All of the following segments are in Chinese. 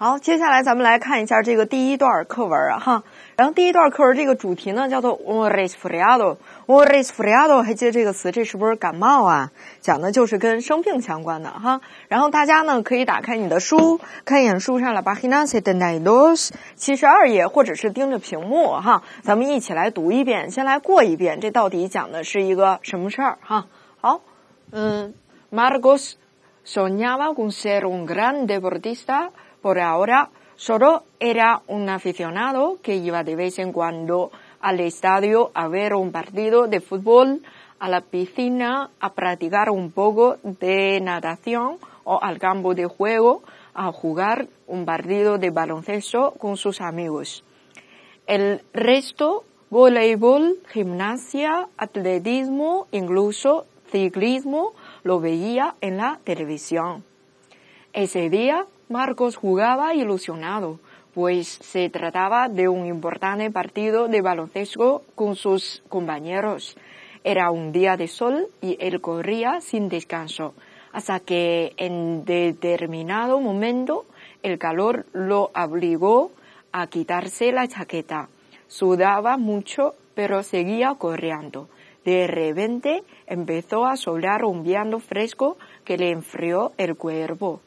好，接下来咱们来看一下这个第一段课文啊哈。然后第一段课文这个主题呢叫做 “un resfriado”，“un resfriado”。还记得这个词？这是不是感冒啊？讲的就是跟生病相关的哈。然后大家呢可以打开你的书，看一眼书上的 b a c h i n a s de niños”，七十二页，或者是盯着屏幕哈。咱们一起来读一遍，先来过一遍，这到底讲的是一个什么事儿哈？好，嗯，Margo soñaba s con ser un gran deportista。Por ahora, solo era un aficionado que iba de vez en cuando al estadio a ver un partido de fútbol, a la piscina a practicar un poco de natación o al campo de juego a jugar un partido de baloncesto con sus amigos. El resto, voleibol, gimnasia, atletismo, incluso ciclismo, lo veía en la televisión. Ese día Marcos jugaba ilusionado, pues se trataba de un importante partido de baloncesto con sus compañeros. Era un día de sol y él corría sin descanso, hasta que en determinado momento el calor lo obligó a quitarse la chaqueta. Sudaba mucho, pero seguía corriendo. De repente empezó a sobrar un viento fresco que le enfrió el cuerpo.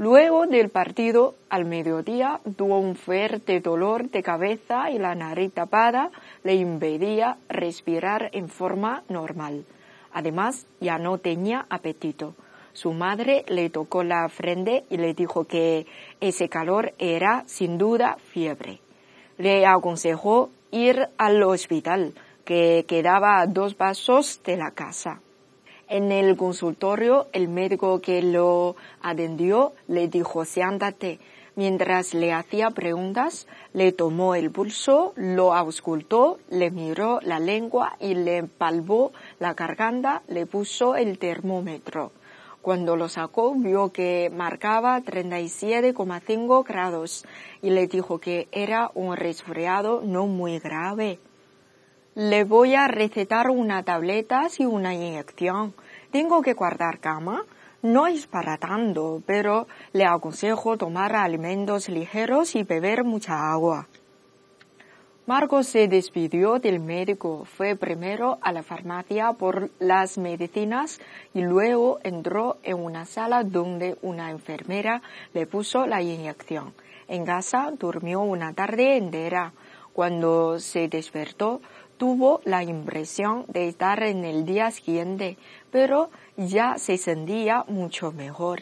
Luego del partido, al mediodía, tuvo un fuerte dolor de cabeza y la nariz tapada le impedía respirar en forma normal. Además, ya no tenía apetito. Su madre le tocó la frente y le dijo que ese calor era sin duda fiebre. Le aconsejó ir al hospital, que quedaba a dos pasos de la casa. En el consultorio, el médico que lo atendió le dijo, siéntate. Mientras le hacía preguntas, le tomó el pulso, lo auscultó, le miró la lengua y le palpó la garganta, le puso el termómetro. Cuando lo sacó, vio que marcaba 37,5 grados y le dijo que era un resfriado no muy grave le voy a recetar una tableta y una inyección. Tengo que guardar cama. No es para tanto, pero le aconsejo tomar alimentos ligeros y beber mucha agua. Marco se despidió del médico, fue primero a la farmacia por las medicinas y luego entró en una sala donde una enfermera le puso la inyección. En casa durmió una tarde entera. Cuando se despertó, tuvo la impresión de estar en el día siguiente, 比如，ya se sentía mucho mejor。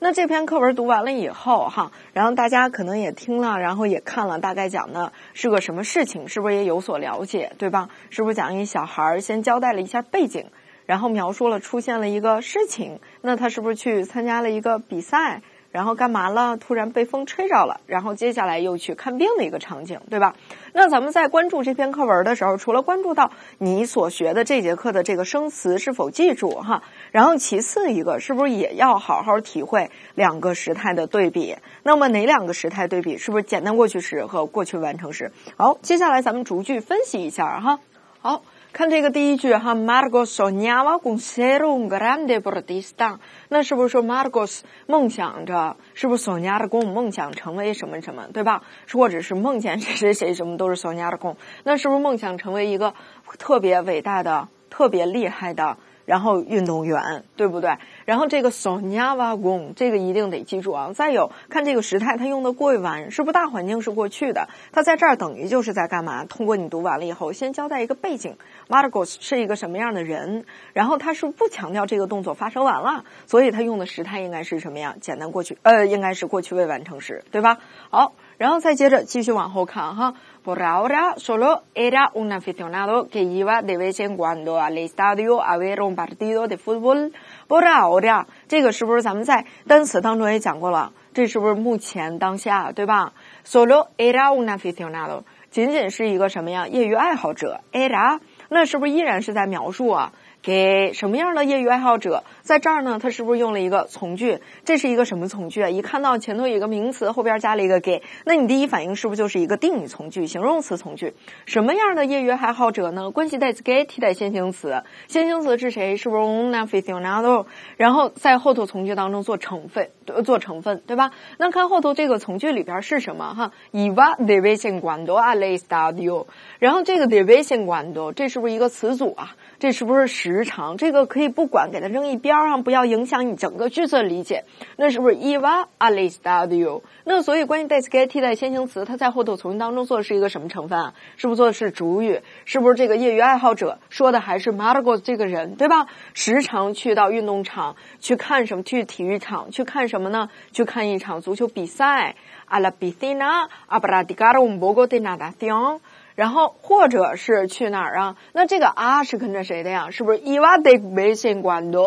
那这篇课文读完了以后，哈，然后大家可能也听了，然后也看了，大概讲的是个什么事情，是不是也有所了解，对吧？是不是讲一小孩儿先交代了一下背景，然后描述了出现了一个事情，那他是不是去参加了一个比赛？然后干嘛了？突然被风吹着了，然后接下来又去看病的一个场景，对吧？那咱们在关注这篇课文的时候，除了关注到你所学的这节课的这个生词是否记住哈，然后其次一个是不是也要好好体会两个时态的对比？那么哪两个时态对比？是不是简单过去时和过去完成时？好，接下来咱们逐句分析一下哈。好。看这个第一句哈 m a r g o s Sonia Gong serun grande prodista，那是不是说 m a r g o s 梦想着，是不是 Sonia 的公梦想成为什么什么，对吧？或者是梦见谁谁谁什么都是 Sonia 的公，那是不是梦想成为一个特别伟大的、特别厉害的？然后运动员，对不对？然后这个 Sonia g n g 这个一定得记住啊。再有，看这个时态，它用的过于完，是不是大环境是过去的？它在这儿等于就是在干嘛？通过你读完了以后，先交代一个背景，m a r t g o s 是一个什么样的人？然后他是不强调这个动作发生完了，所以他用的时态应该是什么样？简单过去，呃，应该是过去未完成时，对吧？好，然后再接着继续往后看，哈。Por ahora solo era un aficionado que iba de vez en cuando al estadio a ver un partido de fútbol. Por ahora，这个是不是咱们在单词当中也讲过了？这是不是目前当下对吧？Solo era un aficionado，仅仅是一个什么样业余爱好者？Era，那是不是依然是在描述啊？给什么样的业余爱好者在这儿呢？他是不是用了一个从句？这是一个什么从句啊？一看到前头有个名词，后边加了一个给，那你第一反应是不是就是一个定语从句、形容词从句？什么样的业余爱好者呢？关系代词给替代先行词，先行词是谁？是不是 un aficionado？然后在后头从句当中做成分，做成分，对吧？那看后头这个从句里边是什么哈？I va de v i s i u a r al estadio。然后这个 de v i s i u a o 这是不是一个词组啊？这是不是时长？这个可以不管，给它扔一边儿啊！不要影响你整个句子的理解。那是不是 e v a al i s t u d i o 那所以关于代词替代先行词，它在后头从句当中做的是一个什么成分啊？是不是做的是主语？是不是这个业余爱好者说的还是 m a r g o t 这个人，对吧？时常去到运动场去看什么？去体育场去看什么呢？去看一场足球比赛。al p i s i n a a p r a c i c a r u o o n a a i n 然后，或者是去哪儿啊？那这个啊是跟着谁的呀？是不是 n d 德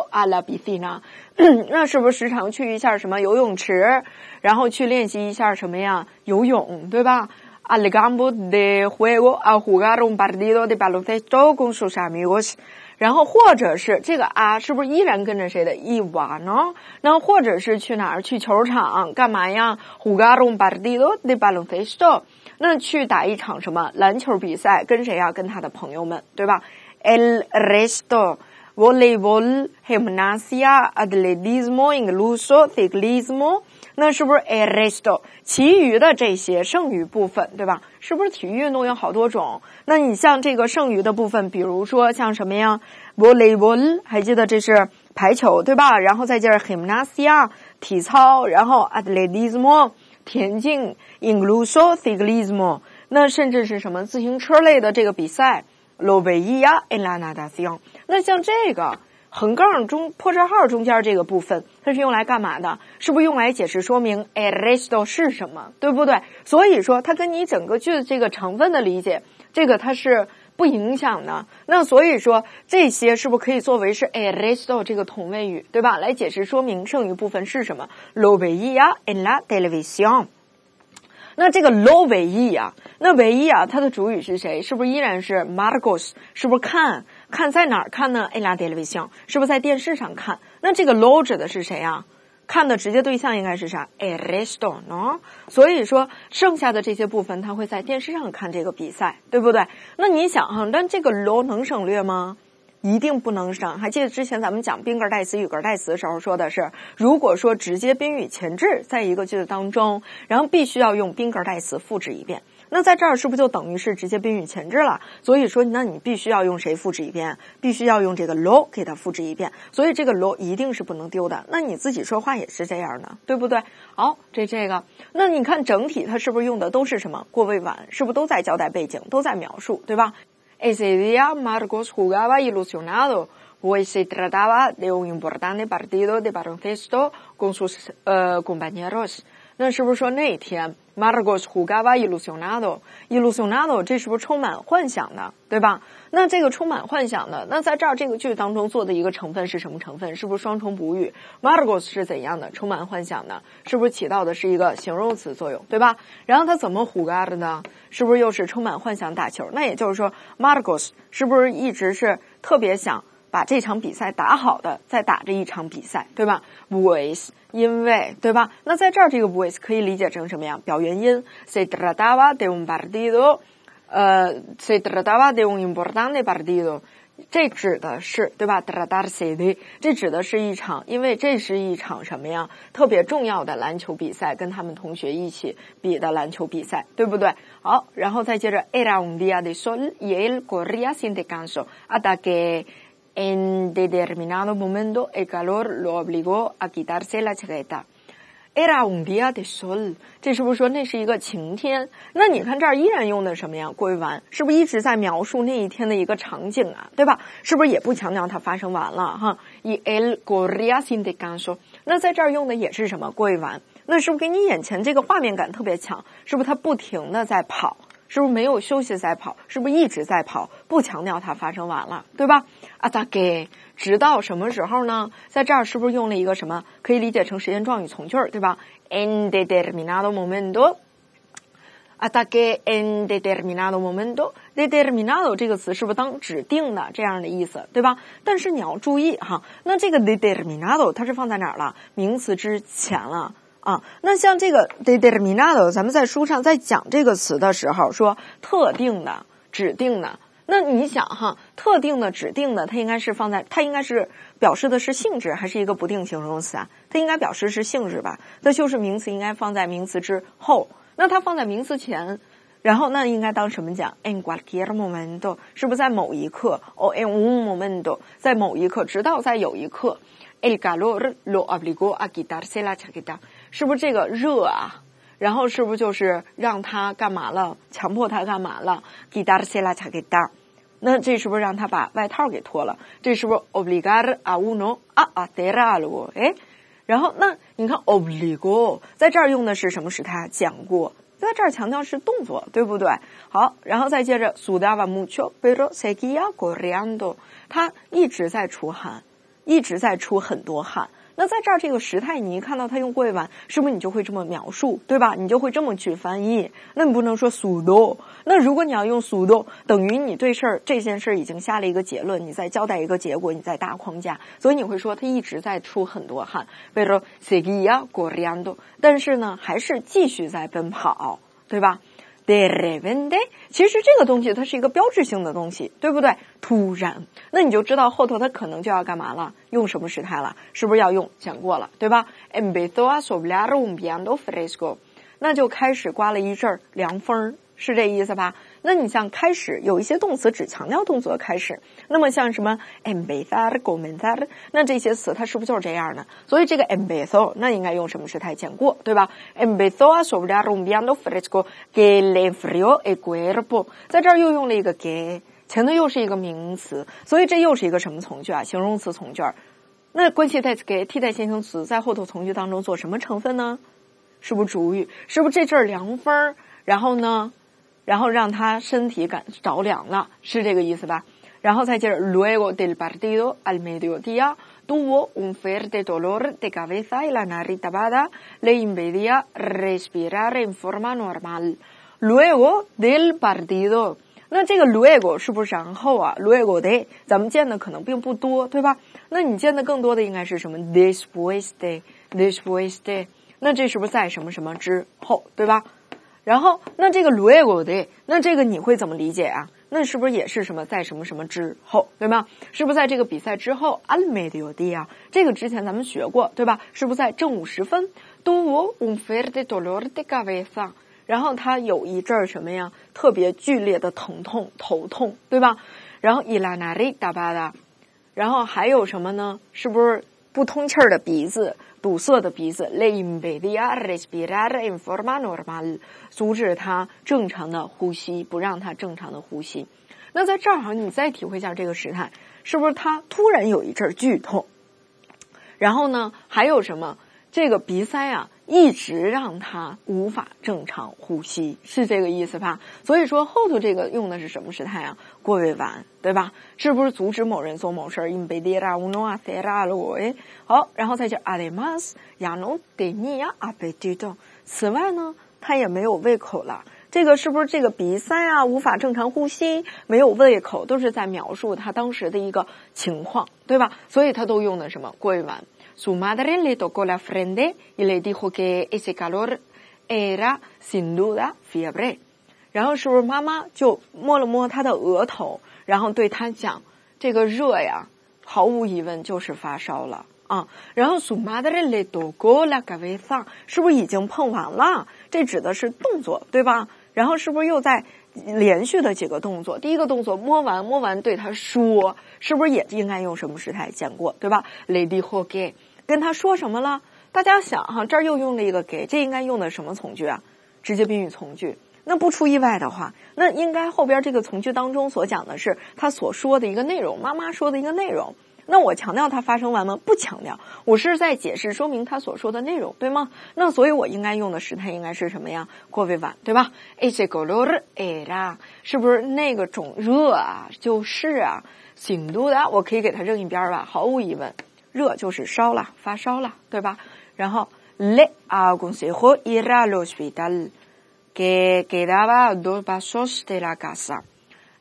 a la b i 拉 i n a 那是不是时常去一下什么游泳池，然后去练习一下什么呀？游泳，对吧？阿里甘布的挥舞啊，虎盖 o 巴 s 多的 amigos。然后，或者是这个啊，是不是依然跟着谁的伊瓦呢？那或者是去哪儿？去球场干嘛呀？u g a a r r o i d 胡嘎隆巴特迪洛德巴隆 s t o 那去打一场什么篮球比赛？跟谁呀？跟他的朋友们，对吧？El resto voleibol gimnasia atletismo incluso ciclismo。那是不是 a r i s t o t 其余的这些剩余部分，对吧？是不是体育运动有好多种？那你像这个剩余的部分，比如说像什么呀？Volleyball，还记得这是排球，对吧？然后再着 Gymnasia，体操，然后 Athleticsmo，田径，Ingluso，Thiglismo，那甚至是什么自行车类的这个比赛 l o b e a e l a n a d a z i o n 那像这个。横杠中破折号中间这个部分，它是用来干嘛的？是不是用来解释说明 a r i s t o e 是什么，对不对？所以说，它跟你整个句子这个成分的理解，这个它是不影响的。那所以说，这些是不是可以作为是 a r i s t o e 这个同位语，对吧？来解释说明剩余部分是什么？唯一呀，in la television。那这个唯一呀，那唯一啊，它的主语是谁？是不是依然是 Marcos？是不是看？看在哪儿看呢？伊拉电视上，是不是在电视上看？那这个 l low 指的是谁呀？看的直接对象应该是啥？Eristo，喏。所以说，剩下的这些部分，他会在电视上看这个比赛，对不对？那你想哈，但这个 l low 能省略吗？一定不能省。还记得之前咱们讲宾格代词、语格代词的时候，说的是，如果说直接宾语前置在一个句子当中，然后必须要用宾格代词复制一遍。那在这儿是不是就等于是直接宾语前置了？所以说，那你必须要用谁复制一遍？必须要用这个 lo 给它复制一遍，所以这个 lo 一定是不能丢的。那你自己说话也是这样的，对不对？好，这这个，那你看整体它是不是用的都是什么过位完？是不是都在交代背景，都在描述，对吧？ese día Marcos jugaba ilusionado p o r se trataba de un importante partido de baloncesto con sus eh compañeros. 那是不是说那天 Martegos a 嘎巴 i l u s i o n a d o 这是不是充满幻想的，对吧？那这个充满幻想的，那在这儿这个句当中做的一个成分是什么成分？是不是双重补语？m a r t g o s 是怎样的？充满幻想的，是不是起到的是一个形容词作用，对吧？然后他怎么胡嘎的呢？是不是又是充满幻想打球？那也就是说，m a r t g o s 是不是一直是特别想？把这场比赛打好的，再打这一场比赛，对吧？Voice，因为，对吧？那在这儿，这个 voice 可以理解成什么呀？表原因。Se trataba de un partido，呃，se trataba de un importante partido。这指的是，对吧？tratarse de，这指的是一场，因为这是一场什么呀？特别重要的篮球比赛，跟他们同学一起比的篮球比赛，对不对？好，然后再接着，era un día de sol y él corría sin descanso hasta que en determinado momento el calor lo obligó a quitarse la chaqueta. Era un día de sol. 是不是是一个晴天。那你看这儿依然用的什么呀？过完，是不是一直在描述那一天的一个场景啊？对吧？是不是也不强调它发生完了哈？y el g o r i o s o descanso。那在这儿用的也是什么？过完。那是不是给你眼前这个画面感特别强？是不是它不停的在跑？是不是没有休息在跑？是不是一直在跑？不强调它发生完了，对吧？大概直到什么时候呢？在这儿是不是用了一个什么？可以理解成时间状语从句儿，对吧？n t e d e r minado momento，大概 minado momento，minado t e e d r 这个词是不是当指定的这样的意思，对吧？但是你要注意哈，那这个 t e e d r minado 它是放在哪儿了？名词之前了啊。那像这个 t e e d r minado，咱们在书上在讲这个词的时候说，特定的、指定的。那你想哈，特定的、指定的，它应该是放在，它应该是表示的是性质，还是一个不定形容词啊？它应该表示是性质吧？那修饰名词应该放在名词之后。那它放在名词前，然后那应该当什么讲？in q u a l e momento 是不是在某一刻？o in un momento 在某一刻，直到在有一刻。el c a l o r lo o b l i g o a u i a r l c h 是不是这个热啊？然后是不是就是让它干嘛了？强迫它干嘛了给 u i 塞拉 r 给 i 那这是不是让他把外套给脱了？这是不是 obligado a uno 啊 a de r a algo 哎？然后那你看 obligo 在这儿用的是什么时态？讲过，在这儿强调是动作，对不对？好，然后再接着 sudaba mucho pero seguía corriendo，他一直在出汗。一直在出很多汗。那在这儿，这个时态你一看到他用过完，是不是你就会这么描述，对吧？你就会这么去翻译。那你不能说速度。那如果你要用速度，等于你对事儿这件事儿已经下了一个结论，你在交代一个结果，你在搭框架。所以你会说他一直在出很多汗，为了 seguir corriendo。但是呢，还是继续在奔跑，对吧？deven day，其实这个东西它是一个标志性的东西，对不对？突然，那你就知道后头它可能就要干嘛了，用什么时态了，是不是要用讲过了，对吧？Embethoa s o b l a r o friandos fresco，那就开始刮了一阵凉风，是这意思吧？那你像开始有一些动词只强调动作开始，那么像什么，empezar, comenzar，那这些词它是不是就是这样呢？所以这个 empezar 那应该用什么时态？见过对吧？Empezó a sofrir un viento fresco que le frío el cuerpo，在这儿又用了一个 que，前头又是一个名词，所以这又是一个什么从句啊？形容词从句儿。那关系代词 q 替代先行词在后头从句当中做什么成分呢？是不是主语？是不是这阵儿凉风儿？然后呢？然后让他身体感着凉了，是这个意思吧？然后再接着，luego del partido al medio día, tuvo un fuerte dolor de cabeza y la nariz abada le impedía respirar en forma normal. Luego del partido，那这个 luego 是不是然后啊？luego de 咱们见的可能并不多，对吧？那你见的更多的应该是什么？This w e d s d a y this w e d s d a y 那这是不是在什么什么之后，对吧？然后，那这个 luego de，那这个你会怎么理解啊？那是不是也是什么在什么什么之后，对吗？是不是在这个比赛之后？a la mediodía，这个之前咱们学过，对吧？是不是在正午时分？tuvo un dolor fuerte de cabeza？然后他有一阵儿什么呀？特别剧烈的疼痛，头痛，对吧？然后 il n r i d a b a d a 然后还有什么呢？是不是不通气儿的鼻子？堵塞的鼻子，阻止他正常的呼吸，不让他正常的呼吸。那在这儿哈，你再体会一下这个时态，是不是他突然有一阵剧痛？然后呢，还有什么？这个鼻塞啊，一直让他无法正常呼吸，是这个意思吧？所以说后头这个用的是什么时态呀？过于晚，对吧？是不是阻止某人做某事儿？好，然后再加 además ya no tenía apetito。此外呢，他也没有胃口了。这个是不是这个鼻塞啊，无法正常呼吸，没有胃口，都是在描述他当时的一个情况，对吧？所以他都用的什么？过于晚。Su madre l e tocó la frente y le dijo que ese calor era sin duda fiebre。然后苏妈妈就摸了摸他的额头，然后对他讲，这个热呀，毫无疑问就是发烧了啊。然后 su madre l 里 do gol a cabeza，是不是已经碰完了？这指的是动作，对吧？然后是不是又在？连续的几个动作，第一个动作摸完摸完对他说，是不是也应该用什么时态讲过，对吧 l a d y h o g a 跟他说什么了？大家想哈，这儿又用了一个给，这应该用的什么从句啊？直接宾语从句。那不出意外的话，那应该后边这个从句当中所讲的是他所说的一个内容，妈妈说的一个内容。那我强调它发生完吗？不强调，我是在解释说明他所说的内容，对吗？那所以我应该用的时态应该是什么呀？过去完，对吧 i s a gorod, i r a 是不是那个种热啊？就是啊，温度的我可以给它扔一边儿吧，毫无疑问，热就是烧了，发烧了，对吧？然后 le 阿公随后伊拉罗西丹给给 s 巴多巴索斯德拉嘎斯啊，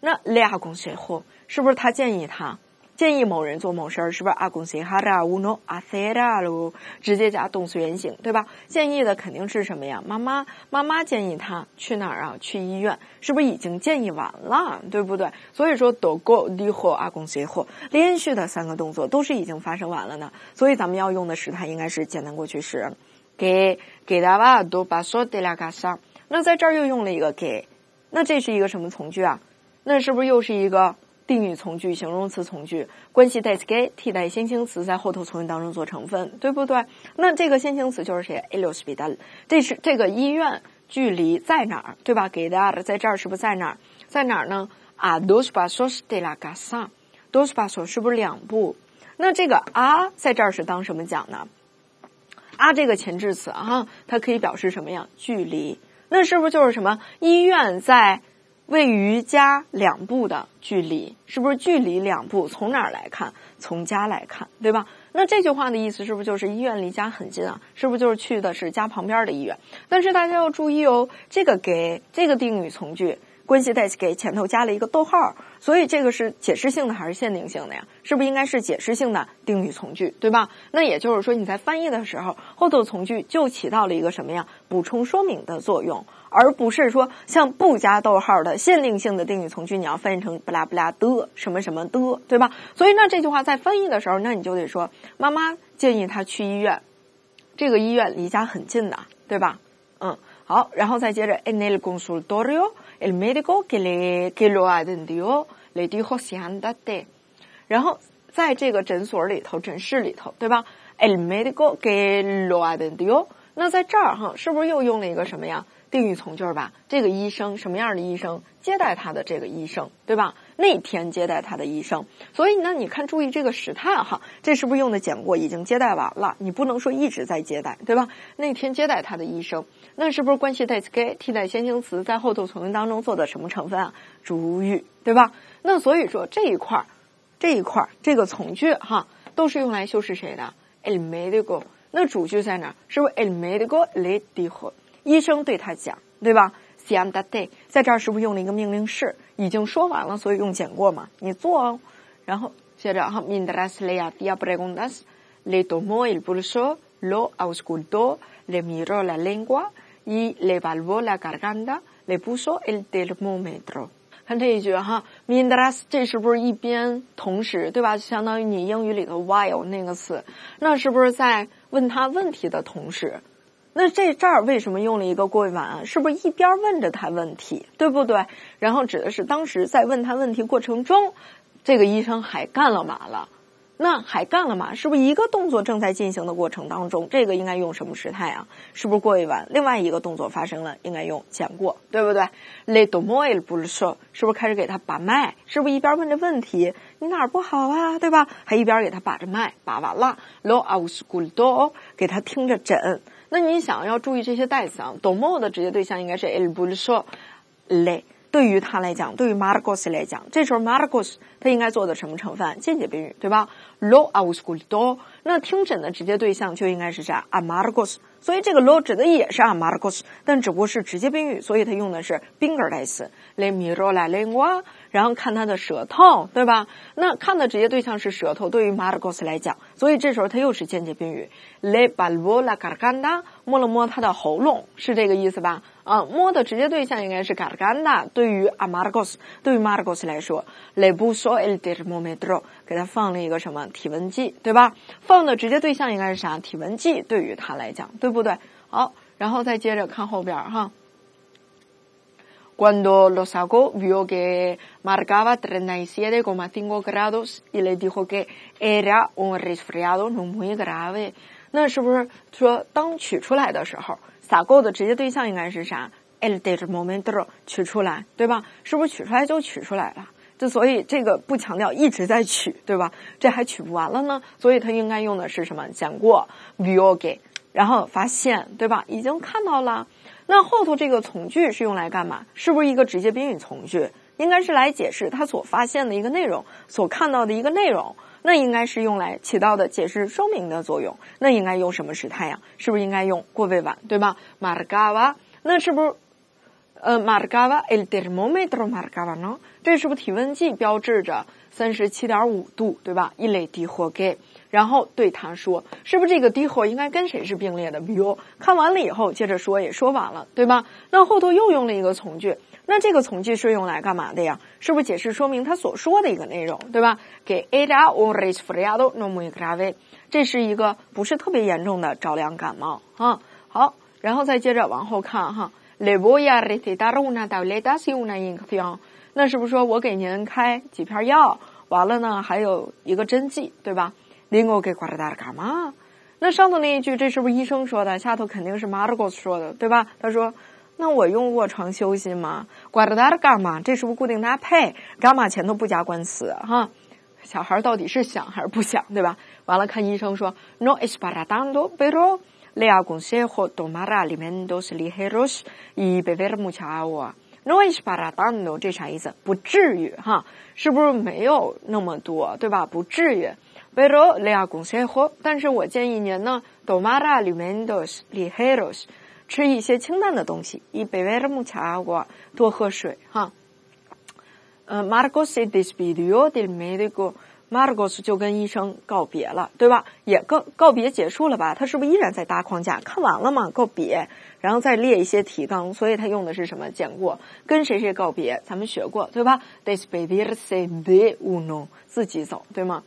那 le 阿公随后是不是他建议他？建议某人做某事儿，是不是？aconsejar a 阿公西哈达乌诺阿塞达喽，直接加动词原形，对吧？建议的肯定是什么呀？妈妈，妈妈建议他去哪儿啊？去医院，是不是已经建议完了，对不对？所以说，d o go 都过离后阿公西后，连续的三个动作都是已经发生完了呢。所以咱们要用的时态应该是简单过去时。给给大娃都把说德拉卡上，那在这儿又用了一个给，那这是一个什么从句啊？那是不是又是一个？定语从句、形容词从句、关系代词给替代先行词在后头从句当中做成分，对不对？那这个先行词就是谁？El hospital，这是这个医院距离在哪儿，对吧？El o s t 在这儿是不是在哪儿？在哪儿呢？Dos a pasos de la casa，dos pasos 是不是两步？那这个 a 在这儿是当什么讲呢？啊，这个前置词啊，它可以表示什么呀？距离，那是不是就是什么医院在？位于家两步的距离，是不是距离两步？从哪儿来看？从家来看，对吧？那这句话的意思是不是就是医院离家很近啊？是不是就是去的是家旁边的医院？但是大家要注意哦，这个给这个定语从句关系代词给前头加了一个逗号，所以这个是解释性的还是限定性的呀？是不是应该是解释性的定语从句，对吧？那也就是说你在翻译的时候，后头从句就起到了一个什么呀？补充说明的作用。而不是说像不加逗号的限定性的定语从句，你要翻译成不拉不拉的什么什么的，对吧？所以那这句话在翻译的时候，那你就得说，妈妈建议他去医院，这个医院离家很近的，对吧？嗯，好，然后再接着，el consultorio el médico que le que lo atendió le dijo s i a n d a t e 然后在这个诊所里头、诊室里头，对吧？el médico que lo atendió 那在这儿哈，是不是又用了一个什么呀？定语从句吧。这个医生什么样的医生接待他的这个医生，对吧？那天接待他的医生。所以呢，你看，注意这个时态哈，这是不是用的简过已经接待完了？你不能说一直在接待，对吧？那天接待他的医生，那是不是关系代词替代先行词在后头从句当中做的什么成分啊？主语，对吧？那所以说这一块儿，这一块儿这个从句哈，都是用来修饰谁的？medical。那主句在哪儿？是不是 El médico le dijo，医生对他讲，对吧 s i e m da e en día，在这儿是不是用了一个命令式？已经说完了，所以用简过嘛。你做，哦。然后接着，哈，mientras le preguntas, hacía le 然 o Miró pulso, la lengua y le palpó la garganta，le puso el termómetro。看这一句哈，mean the l a s 这是不是一边同时，对吧？就相当于你英语里的 while 那个词，那是不是在问他问题的同时？那这这儿为什么用了一个过完？是不是一边问着他问题，对不对？然后指的是当时在问他问题过程中，这个医生还干了嘛了？那还干了吗？是不是一个动作正在进行的过程当中？这个应该用什么时态啊？是不是过一晚？另外一个动作发生了，应该用前过，对不对？Le domoil boulle，是不是开始给他把脉？是不是一边问着问题，你哪儿不好啊？对吧？还一边给他把着脉，把完了，lo ausguldo，给他听着诊。那你想，要注意这些代词啊。d o m o l 的直接对象应该是 el boulle，le。对于他来讲，对于马尔 o 斯来讲，这时候马尔 o 斯他应该做的什么成分？间接宾语，对吧？u 阿 c u l 里 o 那听诊的直接对象就应该是啥？a 马尔 o 斯。所以这个 lo 指的也是 a 马尔 o 斯，但只不过是直接宾语，所以他用的是宾格代词。l 米 n g u a 然后看他的舌头，对吧？那看的直接对象是舌头，对于马尔 o 斯来讲，所以这时候他又是间接宾语。Le balbo la g a r 拉卡 n 甘 a 摸了摸他的喉咙，是这个意思吧？啊，摸的直接对象应该是 g a r 卡拉干 a 对于 Amargos，对于 Margos 来说，le buso el termómetro，给他放了一个什么体温计，对吧？放的直接对象应该是啥？体温计，对于他来讲，对不对？好，然后再接着看后边儿哈。Cuando lo sacó vio que marcaba t r e n a y siete coma cinco grados y le dijo que era un resfriado muy grave。那是不是说，当取出来的时候？撒勾的直接对象应该是啥？eldest moment 儿取出来，对吧？是不是取出来就取出来了？就所以这个不强调一直在取，对吧？这还取不完了呢？所以它应该用的是什么？讲过 v o g e 然后发现，对吧？已经看到了。那后头这个从句是用来干嘛？是不是一个直接宾语从句？应该是来解释他所发现的一个内容，所看到的一个内容，那应该是用来起到的解释说明的作用。那应该用什么时态呀？是不是应该用过背完，对吧？马尔 v a 那是不是？呃，马尔加瓦，el termometro 马 a 加瓦呢？这是不是体温计标志着三十七点五度，对吧一 l diho g a e 然后对他说，是不是这个 d i o 应该跟谁是并列的？比如看完了以后，接着说也说完了，对吧？那后头又用了一个从句。那这个从句是用来干嘛的呀？是不是解释说明他所说的一个内容，对吧？给 A 大 Ores f r a d o 弗雷亚多诺 g r a v 维，这是一个不是特别严重的着凉感冒啊。好，然后再接着往后看哈，Le voya retirar una tableta si una infección，那是不是说我给您开几片药？完了呢，还有一个针剂，对吧？您给我给刮了大了干嘛？那上头那一句，这是不是医生说的？下头肯定是 m a r g o s 说的，对吧？他说。那我用卧床休息吗？guardarla gamma，这是不是固定搭配？gamma 前头不加冠词哈。小孩到底是想还是不想，对吧？完了看医生说，no es para tanto，pero lea consejo tomar alimentos ligeros y beber mucha agua。no es para tanto，这啥意思？不至于哈，是不是没有那么多，对吧？不至于。pero lea consejo，但是我建议您呢，tomar alimentos ligeros。吃一些清淡的东西，一杯白的木茶瓜，多喝水哈。呃，马尔戈西·迪 m 比 d i c o m a r 尔 o s 就跟医生告别了，对吧？也告告别结束了吧？他是不是依然在搭框架？看完了嘛，告别，然后再列一些提纲。所以他用的是什么？讲过跟谁谁告别？咱们学过对吧？d i i s p i 斯比里奥说：“ uno，自己走，对吗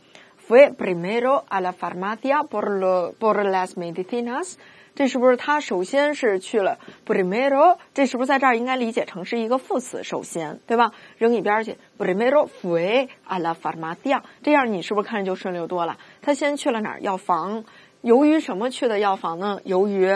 ？”Fu primero a la farmacia por lo por las medicinas. 这是不是他首先是去了 primero？这是不是在这儿应该理解成是一个副词，首先，对吧？扔一边去 primero，fue a la farmacia。这样你是不是看着就顺溜多了？他先去了哪儿？药房。由于什么去的药房呢？由于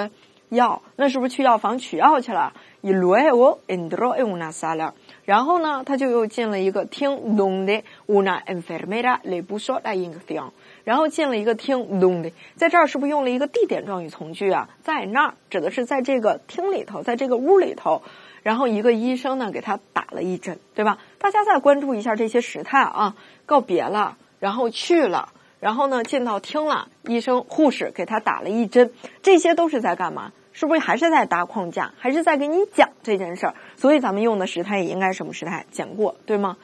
药，那是不是去药房取药去了？luego entró en una sala。然后呢，他就又进了一个厅，donde una enfermera le puso la inyección。然后进了一个厅，咚的，在这儿是不是用了一个地点状语从句啊？在那儿指的是在这个厅里头，在这个屋里头。然后一个医生呢，给他打了一针，对吧？大家再关注一下这些时态啊。告别了，然后去了，然后呢进到厅了，医生护士给他打了一针，这些都是在干嘛？是不是还是在搭框架？还是在给你讲这件事儿？所以咱们用的时态也应该什么时态？讲过，对吗？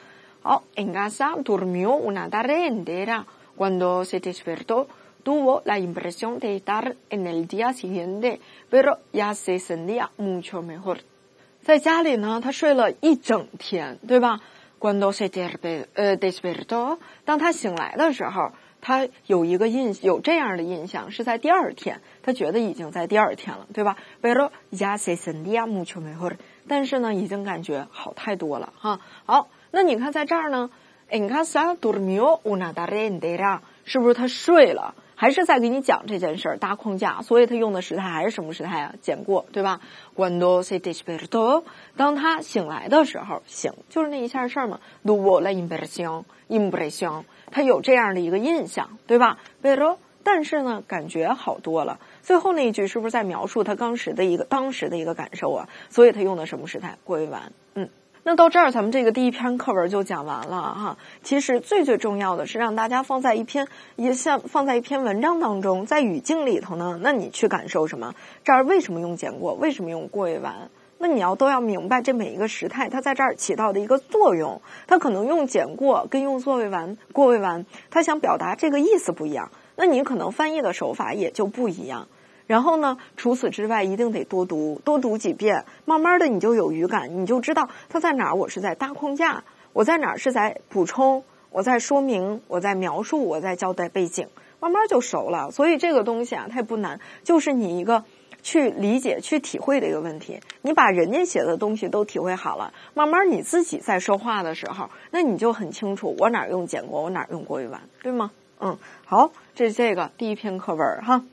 好，Inga sam duriu u n a d a r e n a cuando se despertó tuvo la impresión de estar en el día siguiente pero ya se sentía mucho mejor。在家里呢，他睡了一整天，对吧？cuando se despierto，当他醒来的时候，他有一个印有这样的印象是在第二天，他觉得已经在第二天了，对吧？pero ya se sentía mucho mejor。但是呢，已经感觉好太多了哈。好，那你看在这儿呢。En c a s e d u r m i ó una tarde entera，是不是他睡了？还是在给你讲这件事儿，搭框架？所以他用的时态还是什么时态啊？简过，对吧？Cuando se despertó，当他醒来的时候，醒，就是那一下事儿嘛。Tuvo la impresión，impresión，他有这样的一个印象，对吧？Pero，但是呢，感觉好多了。最后那一句是不是在描述他当时的一个当时的一个感受啊？所以他用的什么时态？过去完。那到这儿，咱们这个第一篇课文就讲完了哈。其实最最重要的是，让大家放在一篇，也像放在一篇文章当中，在语境里头呢，那你去感受什么？这儿为什么用“简过”？为什么用“过未完”？那你要都要明白这每一个时态它在这儿起到的一个作用。它可能用“简过”跟用“座位完”“过未完”，它想表达这个意思不一样，那你可能翻译的手法也就不一样。然后呢？除此之外，一定得多读，多读几遍，慢慢的，你就有语感，你就知道它在哪儿，我是在搭框架，我在哪儿是在补充，我在说明，我在描述，我在交代背景，慢慢就熟了。所以这个东西啊，它也不难，就是你一个去理解、去体会的一个问题。你把人家写的东西都体会好了，慢慢你自己在说话的时候，那你就很清楚，我哪用简国，我哪用国语版，对吗？嗯，好，这是这个第一篇课文哈。